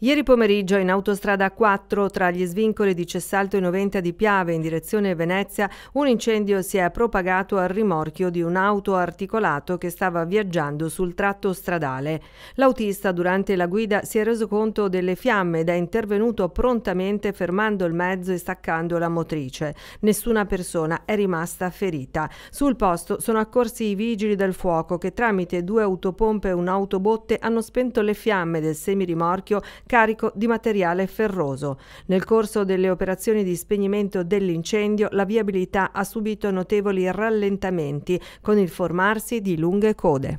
Ieri pomeriggio in autostrada 4 tra gli svincoli di Cessalto e Noventa di Piave in direzione Venezia un incendio si è propagato al rimorchio di un auto articolato che stava viaggiando sul tratto stradale. L'autista durante la guida si è reso conto delle fiamme ed è intervenuto prontamente fermando il mezzo e staccando la motrice. Nessuna persona è rimasta ferita. Sul posto sono accorsi i vigili del fuoco che tramite due autopompe e un'autobotte hanno spento le fiamme del semirimorchio carico di materiale ferroso. Nel corso delle operazioni di spegnimento dell'incendio la viabilità ha subito notevoli rallentamenti con il formarsi di lunghe code.